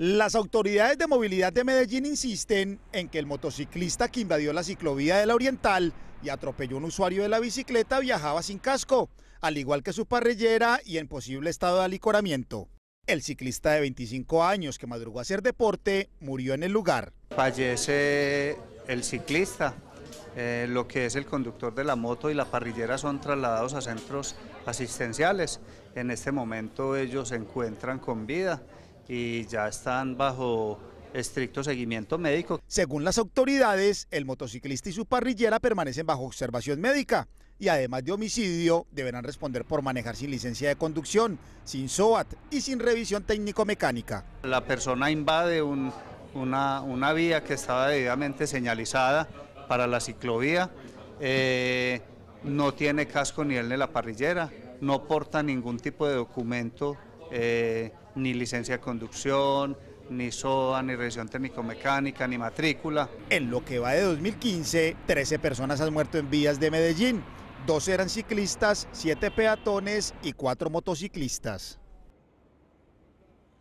Las autoridades de movilidad de Medellín insisten en que el motociclista que invadió la ciclovía de la Oriental y atropelló a un usuario de la bicicleta viajaba sin casco, al igual que su parrillera y en posible estado de alicoramiento. El ciclista de 25 años que madrugó a hacer deporte murió en el lugar. Fallece el ciclista, eh, lo que es el conductor de la moto y la parrillera son trasladados a centros asistenciales. En este momento ellos se encuentran con vida y ya están bajo estricto seguimiento médico. Según las autoridades, el motociclista y su parrillera permanecen bajo observación médica y además de homicidio deberán responder por manejar sin licencia de conducción, sin SOAT y sin revisión técnico-mecánica. La persona invade una, vía que estaba debidamente señalizada para la ciclovía, eh, no tiene casco ni él ni la parrillera, no porta ningún tipo de documento. Eh, ni licencia de conducción, ni SOA, ni revisión técnico-mecánica, ni matrícula. En lo que va de 2015, 13 personas han muerto en vías de Medellín. Dos eran ciclistas, siete peatones y cuatro motociclistas.